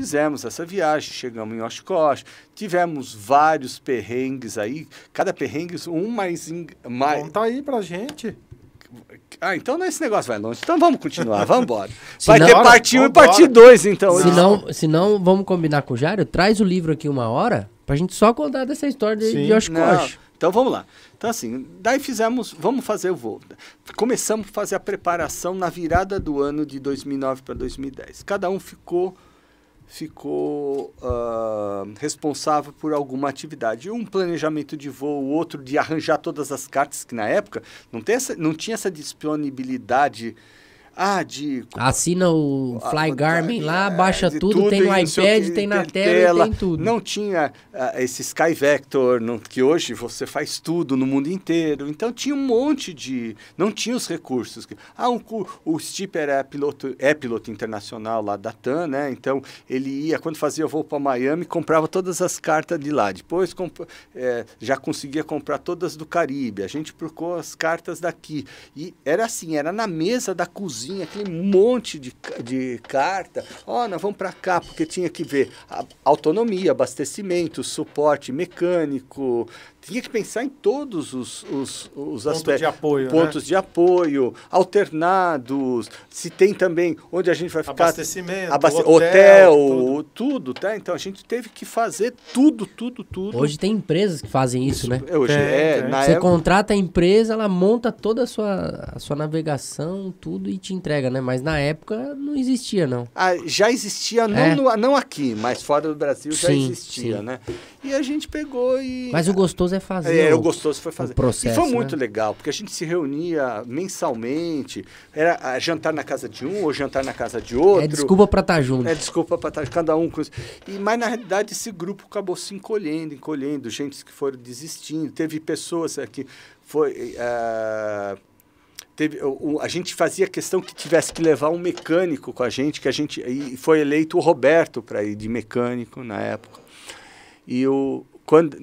fizemos essa viagem, chegamos em Oshkosh, tivemos vários perrengues aí, cada perrengue um mais... In... mais... Conta aí pra gente. Ah, então não é esse negócio vai longe. Então vamos continuar, vamos embora. Vai ter parte 1 e parte 2, então. Se não, se não, vamos combinar com o Jário, traz o livro aqui uma hora, pra gente só contar dessa história de, Sim. de Oshkosh. Não. Então vamos lá. Então assim, daí fizemos, vamos fazer o voo. Começamos a fazer a preparação na virada do ano de 2009 para 2010. Cada um ficou ficou uh, responsável por alguma atividade. Um planejamento de voo, outro de arranjar todas as cartas, que na época não, essa, não tinha essa disponibilidade ah, de. Assina o Fly Garmin lá, baixa tudo, tudo, tem no iPad, que, tem na tela, tela, tem tudo. Não tinha ah, esse Sky Vector, que hoje você faz tudo no mundo inteiro. Então tinha um monte de. Não tinha os recursos. Ah, um, o Stipper é piloto, é piloto internacional lá da Tan, né? Então ele ia, quando fazia voo para Miami, comprava todas as cartas de lá. Depois comp, é, já conseguia comprar todas do Caribe. A gente procurou as cartas daqui. E era assim, era na mesa da cozinha aquele monte de, de carta. Ó, oh, nós vamos para cá, porque tinha que ver autonomia, abastecimento, suporte mecânico, tinha que pensar em todos os, os, os aspectos. Pontos de apoio. Né? Pontos né? de apoio, alternados, se tem também onde a gente vai ficar. Abastecimento, abaste hotel, hotel tudo. tudo. tá? Então a gente teve que fazer tudo, tudo, tudo. Hoje tem empresas que fazem isso, isso né? É, hoje é, é. Você época... contrata a empresa, ela monta toda a sua, a sua navegação, tudo e te entrega, né? Mas na época não existia, não. Ah, já existia, não, é. não aqui, mas fora do Brasil sim, já existia, sim. né? E a gente pegou e. Mas o gostoso gostoso é fazer. É, é o, o gostoso foi fazer. Processo, e foi muito né? legal, porque a gente se reunia mensalmente. Era ah, jantar na casa de um ou jantar na casa de outro. É desculpa para estar tá junto. É desculpa para estar tá, cada um com e mas na realidade esse grupo acabou se encolhendo, encolhendo, gente que foram desistindo, teve pessoas que foi uh, Teve, a gente fazia questão que tivesse que levar um mecânico com a gente, que a gente e foi eleito o Roberto para ir de mecânico na época. E o quando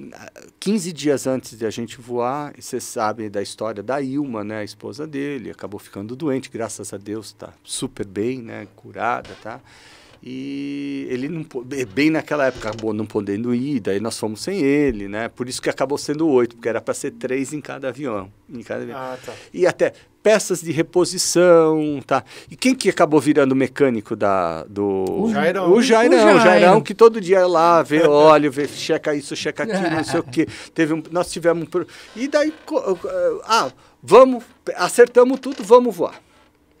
15 dias antes de a gente voar, vocês sabem da história da Ilma, né, a esposa dele, acabou ficando doente, graças a Deus está super bem, né, curada, tá? E ele não é bem naquela época acabou não podendo ir, daí nós fomos sem ele, né? Por isso que acabou sendo oito, porque era para ser três em cada avião, em cada avião. Ah, tá. E até peças de reposição, tá? E quem que acabou virando mecânico da do o Jairão, o Jairão, o Jairão, que todo dia é lá vê óleo, vê checa isso, checa aquilo, não sei o quê. Teve um, nós tivemos um, e daí ah, vamos acertamos tudo, vamos voar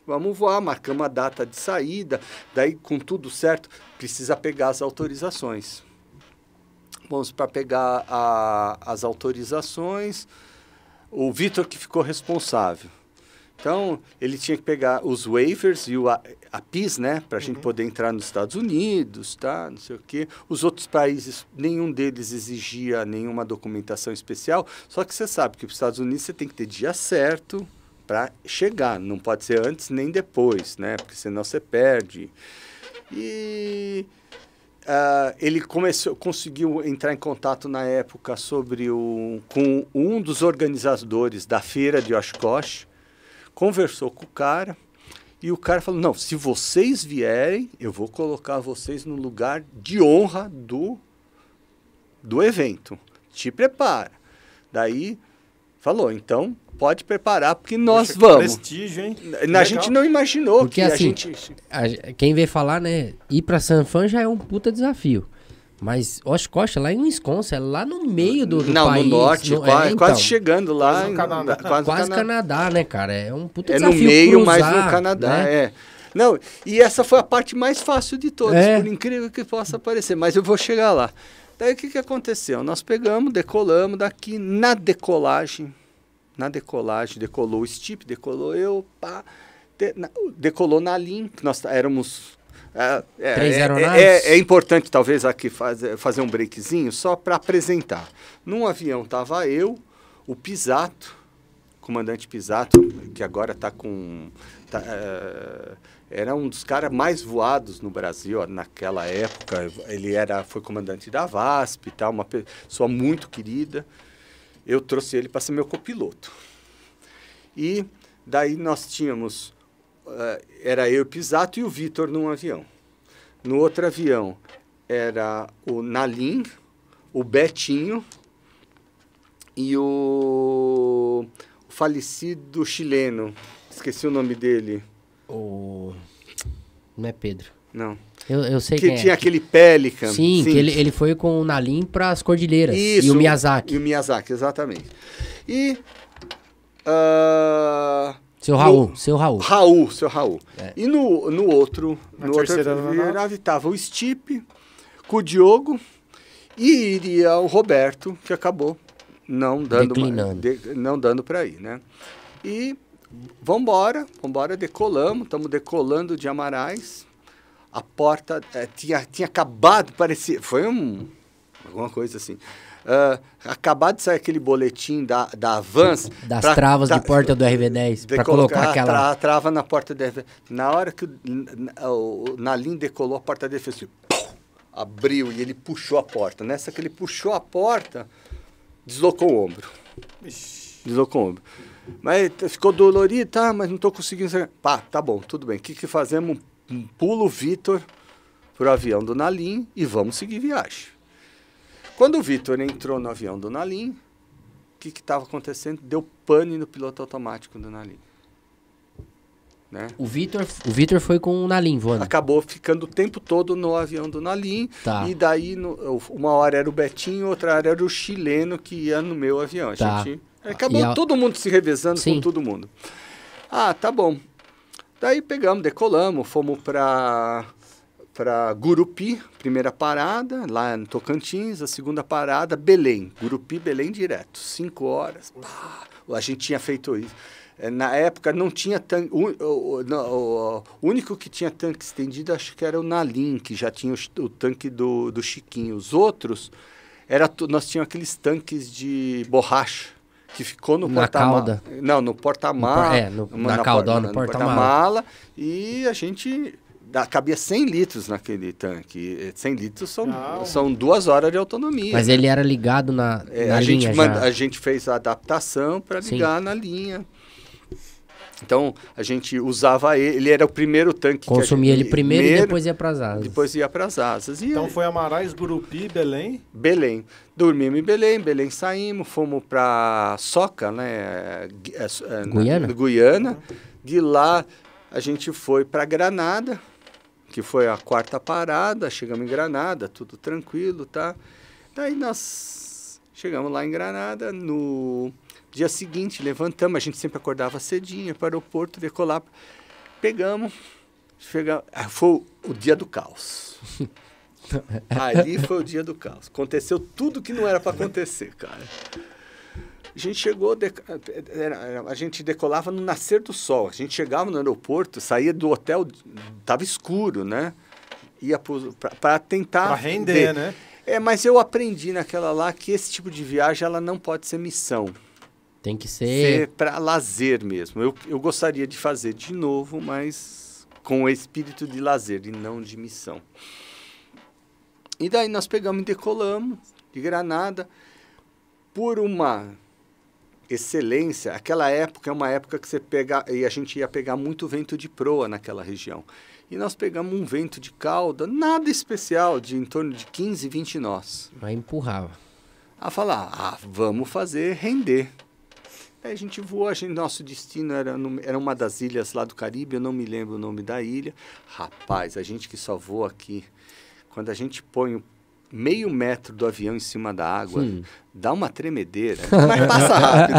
vamos voar, marcamos a data de saída, daí com tudo certo, precisa pegar as autorizações. Vamos para pegar a, as autorizações, o Vitor que ficou responsável. Então, ele tinha que pegar os waivers e o, a, a PIS, né? Para a uhum. gente poder entrar nos Estados Unidos, tá? Não sei o quê. Os outros países, nenhum deles exigia nenhuma documentação especial. Só que você sabe que para os Estados Unidos você tem que ter dia certo, para chegar, não pode ser antes nem depois, né? Porque senão você perde. E uh, ele começou, conseguiu entrar em contato na época sobre o, com um dos organizadores da feira de Oshkosh, conversou com o cara e o cara falou: não, se vocês vierem, eu vou colocar vocês no lugar de honra do do evento. Te prepara. Daí falou, então pode preparar, porque nós Poxa, vamos. Prestígio, hein? A gente não imaginou porque, que assim, a gente. A, quem vê falar, né? Ir pra Sanfã já é um puta desafio. Mas Oshkosh lá em Wisconsin, é lá no meio do, do não, país. Não, no norte, no, quase, é, então, quase, chegando lá. Quase, no Canadá, quase, quase Canadá, Canadá, né, cara? É um puta é desafio. É no meio, mas no Canadá, né? é. Não, e essa foi a parte mais fácil de todas, é. por incrível que possa parecer, mas eu vou chegar lá. Daí o que, que aconteceu? Nós pegamos, decolamos daqui, na decolagem, na decolagem, decolou o Stipe, decolou eu, pá, de, na, decolou na Link, nós tá, éramos... É, é, Três é, aeronaves? É, é, importante, talvez, aqui fazer fazer um breakzinho só para apresentar. Num avião tava eu, o Pisato, comandante Pisato, que agora está com... Tá, é, era um dos caras mais voados no Brasil ó, naquela época. Ele era, foi comandante da VASP e tal, uma pessoa muito querida eu trouxe ele para ser meu copiloto. E daí nós tínhamos, uh, era eu, Pisato e o Vitor num avião. No outro avião era o Nalim, o Betinho e o, o falecido chileno. Esqueci o nome dele. O... Não é Pedro. Não. Eu, eu sei que é. tinha é. aquele Pelican. Sim, sim. ele, ele foi com o Nalim para as Cordilheiras. Isso, e o Miyazaki. E o Miyazaki, exatamente. E. Uh, seu Raul, no, seu Raul. Raul, seu Raul. É. E no, no outro, Na no terceira outro nave estava o Stipe, com o Diogo e iria o Roberto, que acabou não dando uma, de, não dando para ir, né? E vambora, vambora, decolamos, estamos decolando de Amarais a porta é, tinha, tinha acabado, parecia. Foi um. alguma coisa assim. Uh, acabado de sair aquele boletim da, da Avans. Das pra, travas da, de porta do RV10, para colocar aquela. Tra, trava na porta do RV. Na hora que o, na, o Nalim decolou a porta dele, fez assim, pum, abriu e ele puxou a porta. Nessa que ele puxou a porta, deslocou o ombro. Deslocou o ombro. Mas ficou dolorido, tá? Mas não estou conseguindo. Pá, tá bom, tudo bem. O que, que fazemos? pulo o Vitor para o avião do Nalim e vamos seguir viagem. Quando o Vitor entrou no avião do Nalim, o que estava acontecendo? Deu pane no piloto automático do Nalim. Né? O Vitor o Victor foi com o Nalim voando. Acabou ficando o tempo todo no avião do Nalim. Tá. E daí, no, uma hora era o Betinho, outra hora era o chileno que ia no meu avião. Tá. Gente, acabou a... todo mundo se revezando Sim. com todo mundo. Ah, tá bom. Daí pegamos, decolamos, fomos para para Gurupi, primeira parada, lá no Tocantins, a segunda parada, Belém. Gurupi, Belém direto, cinco horas. Pá, a gente tinha feito isso. É, na época não tinha tanque. O, o, o, o, único que tinha tanque estendido acho que era o Nalim, que já tinha o, tanque do, do Chiquinho. Os outros, era, nós tínhamos aqueles tanques de borracha que ficou no porta-mala. Não, no porta-mala. É, no, na, na cauda, no porta-mala. e a gente da, cabia 100 litros naquele tanque. 100 litros são, são duas horas de autonomia. Mas né? ele era ligado na, é, na a linha gente manda, A gente fez a adaptação para ligar Sim. na linha. Então a gente usava ele, ele era o primeiro tanque. Consumia gente, ele primeiro, primeiro, e depois ia para as asas. Depois ia para as asas. E então ele... foi Amarais, Gurupi, Belém? Belém. Dormimos em Belém, Belém saímos, fomos para Soca, né? É, é, Guiana. Na, Guiana. De lá a gente foi para Granada, que foi a quarta parada. Chegamos em Granada, tudo tranquilo, tá? Daí nós chegamos lá em Granada no Dia seguinte, levantamos, a gente sempre acordava cedinho para o aeroporto, decolar. Pegamos, chegamos. Ah, foi o dia do caos. Ali foi o dia do caos. Aconteceu tudo que não era para acontecer, cara. A gente chegou, a gente decolava no nascer do sol. A gente chegava no aeroporto, saía do hotel, tava escuro, né? Ia para tentar. Para render, né? É, mas eu aprendi naquela lá que esse tipo de viagem ela não pode ser missão. Tem que ser. ser para lazer mesmo. Eu, eu gostaria de fazer de novo, mas com o espírito de lazer e não de missão. E daí nós pegamos e decolamos de Granada por uma excelência. Aquela época é uma época que você pega e a gente ia pegar muito vento de proa naquela região. E nós pegamos um vento de cauda, nada especial, de em torno de 15, 20 nós. Vai empurrava. A falar, ah, vamos fazer render a gente voou, a gente, nosso destino era, no, era uma das ilhas lá do Caribe, eu não me lembro o nome da ilha. Rapaz, a gente que só voa aqui, quando a gente põe meio metro do avião em cima da água, Sim. dá uma tremedeira, mas passa rápido.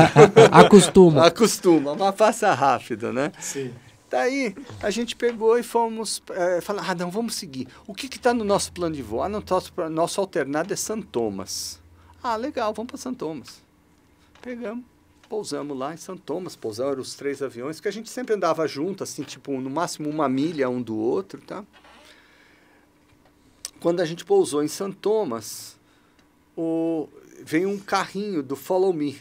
Acostuma. Acostuma, mas passa rápido, né? Sim. Daí a gente pegou e fomos é, falar, ah, não, vamos seguir. O que está no nosso plano de voo? Ah, nosso, nosso alternado é Santomas. Ah, legal, vamos para Santomas. Pegamos pousamos lá em São Thomas, pousaram os três aviões, que a gente sempre andava junto, assim, tipo, no máximo uma milha um do outro, tá? Quando a gente pousou em São Thomas, o... veio um carrinho do Follow Me,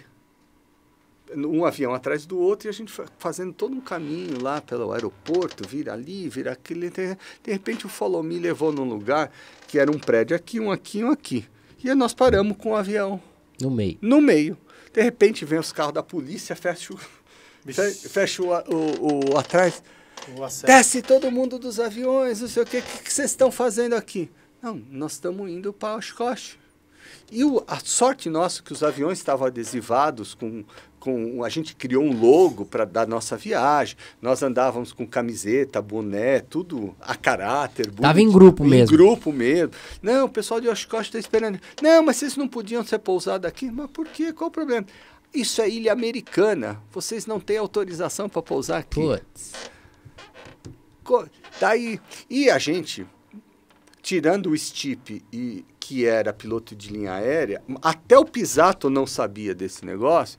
um avião atrás do outro, e a gente fazendo todo um caminho lá pelo aeroporto, vira ali, vira aquele, de repente o Follow Me levou num lugar que era um prédio aqui, um aqui, um aqui. E aí nós paramos com o avião. No meio. No meio. De repente vem os carros da polícia, fecha o, fecha o, o, o atrás. Desce todo mundo dos aviões, não sei o que, o que vocês estão fazendo aqui? Não, nós estamos indo para Oshkosh. E o, a sorte nossa é que os aviões estavam adesivados com com a gente criou um logo para dar nossa viagem. Nós andávamos com camiseta, boné, tudo a caráter. Tava em grupo em mesmo. Em grupo mesmo. Não, o pessoal de Oshkosh está esperando. Não, mas vocês não podiam ser pousados aqui. Mas por quê? Qual o problema? Isso é ilha americana. Vocês não têm autorização para pousar aqui. Putz. Daí, tá e a gente, tirando o Stipe e que era piloto de linha aérea, até o Pisato não sabia desse negócio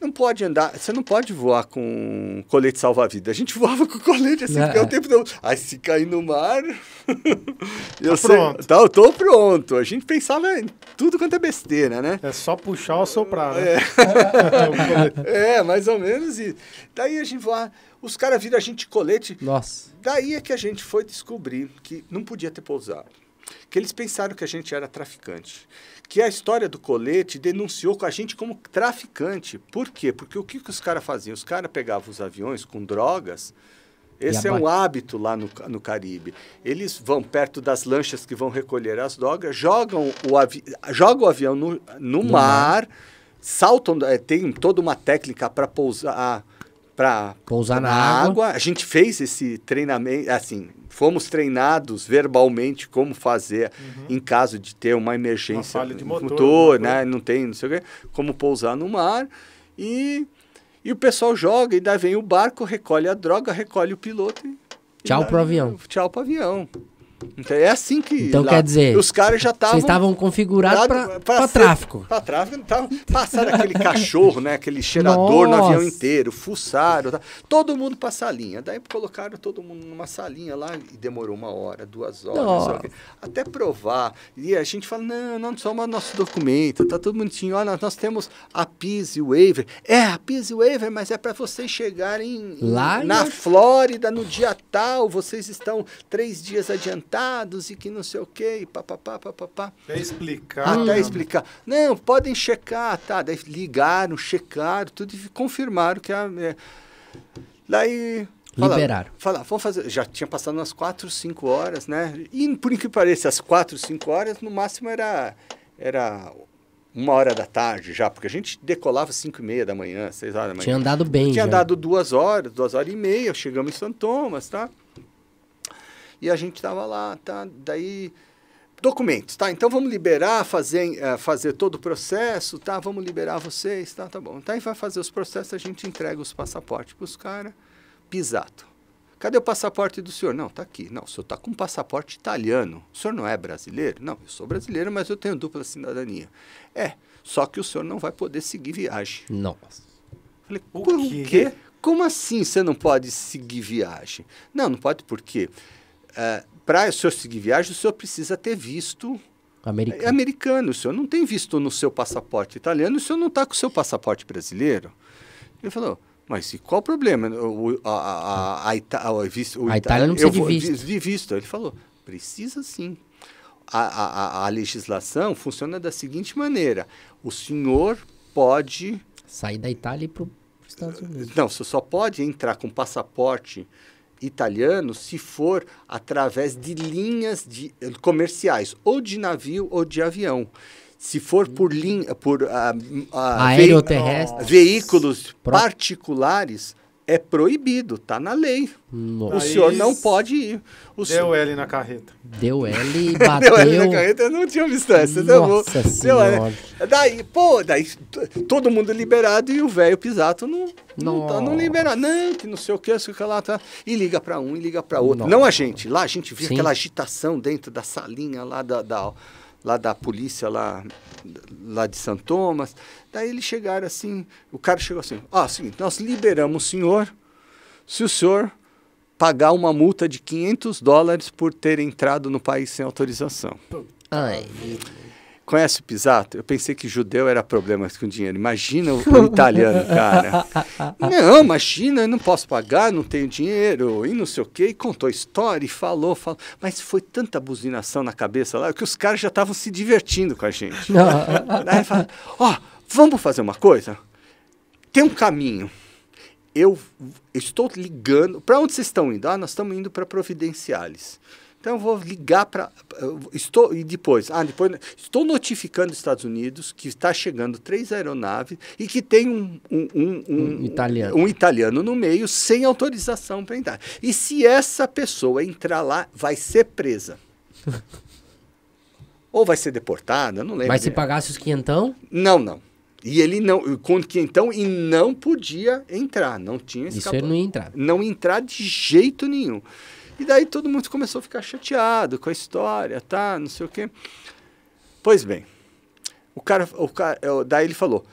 não pode andar, você não pode voar com colete salva-vida. A gente voava com colete assim, é. é o é. tempo todo. Aí se cair no mar. eu tá sei, pronto. Tá, eu tô pronto. A gente pensava em tudo quanto é besteira, né? É só puxar ou soprar, né? É, é mais ou menos isso. Daí a gente voava. Os caras viram a gente colete. Nossa. Daí é que a gente foi descobrir que não podia ter pousado. Que eles pensaram que a gente era traficante que a história do colete denunciou com a gente como traficante. Por quê? Porque o que, que os caras faziam? Os caras pegavam os aviões com drogas. Esse é um hábito lá no, no Caribe. Eles vão perto das lanchas que vão recolher as drogas, jogam o, avi jogam o avião no, no, no mar, mar, saltam, é, tem toda uma técnica para pousar para pousar na água. água. A gente fez esse treinamento, assim, fomos treinados verbalmente como fazer uhum. em caso de ter uma emergência uma de motor, motor, né? Não tem, não sei o quê, como pousar no mar. E, e o pessoal joga, e daí vem o barco, recolhe a droga, recolhe o piloto. E, tchau daí, pro avião. Tchau pro avião. Então, é assim que. Então lá, quer dizer. Os caras já estavam. Vocês estavam configurados para tráfico. Para tráfico, então Passaram aquele cachorro, né? Aquele cheirador Nossa. no avião inteiro, fuçaram. Tá, todo mundo para a salinha. Daí colocaram todo mundo numa salinha lá e demorou uma hora, duas horas. Até provar. E a gente fala: não, não, só o nosso documento, tá mundo tinha. Olha, nós temos a PIS e o waiver. É, a PIS e o waiver, mas é para vocês chegarem lá na Flórida no dia tal. Vocês estão três dias adiantados e que não sei o quê, e papapá, papapá. Até explicar. Até explicar. Não, podem checar, tá? Daí ligaram, checaram, tudo e confirmaram que a. É... Daí. Liberaram. Falar, vamos fazer. Já tinha passado umas 4, 5 horas, né? E por incrível que pareça, as 4, 5 horas, no máximo era. Era uma hora da tarde já, porque a gente decolava cinco e meia da manhã, seis horas da manhã. Tinha andado bem Tinha já. andado duas horas, duas horas e meia, chegamos em São Thomas, tá? E a gente estava lá, tá? Daí documentos, tá? Então vamos liberar, fazer, eh, fazer todo o processo, tá? Vamos liberar vocês, tá? Tá bom. Então aí vai fazer os processos, a gente entrega os passaportes para os caras, pisado. Cadê o passaporte do senhor? Não, tá aqui. Não, o senhor tá com um passaporte italiano. O senhor não é brasileiro? Não, eu sou brasileiro, mas eu tenho dupla cidadania. É, só que o senhor não vai poder seguir viagem. Não. Falei, o por quê? quê? Como assim você não pode seguir viagem? Não, não pode por quê? É, para o senhor seguir viagem, o senhor precisa ter visto americano. É americano. O senhor não tem visto no seu passaporte italiano, o senhor não está com o seu passaporte brasileiro. Ele falou, mas e qual o problema? O, a, a, a, Ita, o, o, a Itália não precisa eu, de visto. visto. Ele falou, precisa sim. A, a, a legislação funciona da seguinte maneira: o senhor pode. Sair da Itália e para os Estados Unidos. Não, você só pode entrar com passaporte italiano se for através de linhas de, eh, comerciais, ou de navio ou de avião. Se for por linha, por uh, uh, veículos particulares, é proibido, tá na lei. Nossa. O senhor não pode ir. O Deu senhor... L na carreta. Deu L, e bateu. Deu L na carreta, eu não tinha visto essa. Então Nossa deu, senhora. É, daí, pô, daí todo mundo liberado e o velho pisato não, não, não, tá, não libera. Não, que não sei o que, sei o que lá tá. E liga para um e liga para outro. Nossa. Não a gente. Lá a gente via Sim. aquela agitação dentro da salinha lá da, da lá da polícia lá, lá de São Thomas. Daí eles chegaram assim, o cara chegou assim, ó, seguinte, nós liberamos o senhor se o senhor pagar uma multa de 500 dólares por ter entrado no país sem autorização. Ai. Conhece o Pisato? Eu pensei que judeu era problema com dinheiro. Imagina o, o italiano, cara. não, imagina, eu não posso pagar, não tenho dinheiro, e não sei o quê. E contou a história e falou, falou. Mas foi tanta buzinação na cabeça lá que os caras já estavam se divertindo com a gente. Aí fala, ó, oh, vamos fazer uma coisa? Tem um caminho. Eu estou ligando. Para onde vocês estão indo? Ah, nós estamos indo para Providenciales. Então vou ligar para estou e depois, ah, depois estou notificando os Estados Unidos que está chegando três aeronaves e que tem um, um, um, um italiano. um italiano no meio sem autorização para entrar. E se essa pessoa entrar lá, vai ser presa. Ou vai ser deportada, não lembro. Mas se pagasse os quinhentão? Não, não. E ele não, com quinhentão, e não podia entrar, não tinha escapado. Isso ele não ia entrar. Não ia entrar de jeito nenhum. E daí todo mundo começou a ficar chateado com a história, tá? Não sei o quê. Pois bem, o cara, o cara é, daí ele falou: